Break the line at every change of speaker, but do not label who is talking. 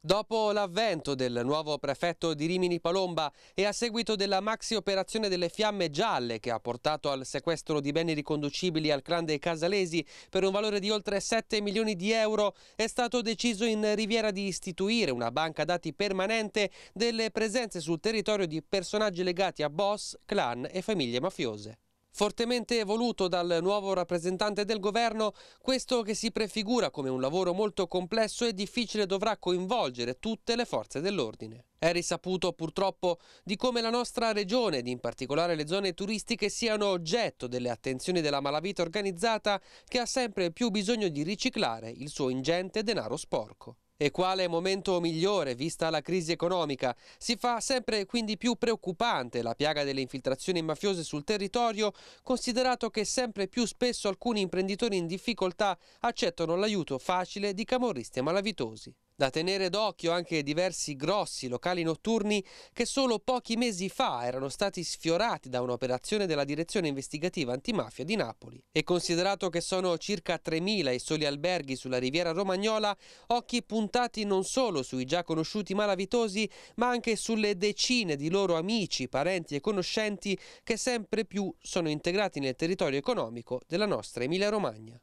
Dopo l'avvento del nuovo prefetto di Rimini Palomba e a seguito della maxi operazione delle fiamme gialle che ha portato al sequestro di beni riconducibili al clan dei Casalesi per un valore di oltre 7 milioni di euro, è stato deciso in Riviera di istituire una banca dati permanente delle presenze sul territorio di personaggi legati a boss, clan e famiglie mafiose. Fortemente voluto dal nuovo rappresentante del governo, questo che si prefigura come un lavoro molto complesso e difficile dovrà coinvolgere tutte le forze dell'ordine. È risaputo purtroppo di come la nostra regione, ed in particolare le zone turistiche, siano oggetto delle attenzioni della malavita organizzata che ha sempre più bisogno di riciclare il suo ingente denaro sporco. E quale momento migliore, vista la crisi economica? Si fa sempre quindi più preoccupante la piaga delle infiltrazioni mafiose sul territorio, considerato che sempre più spesso alcuni imprenditori in difficoltà accettano l'aiuto facile di camorristi e malavitosi. Da tenere d'occhio anche diversi grossi locali notturni che solo pochi mesi fa erano stati sfiorati da un'operazione della Direzione Investigativa Antimafia di Napoli. E considerato che sono circa 3.000 i soli alberghi sulla riviera romagnola, occhi puntati non solo sui già conosciuti malavitosi, ma anche sulle decine di loro amici, parenti e conoscenti che sempre più sono integrati nel territorio economico della nostra Emilia Romagna.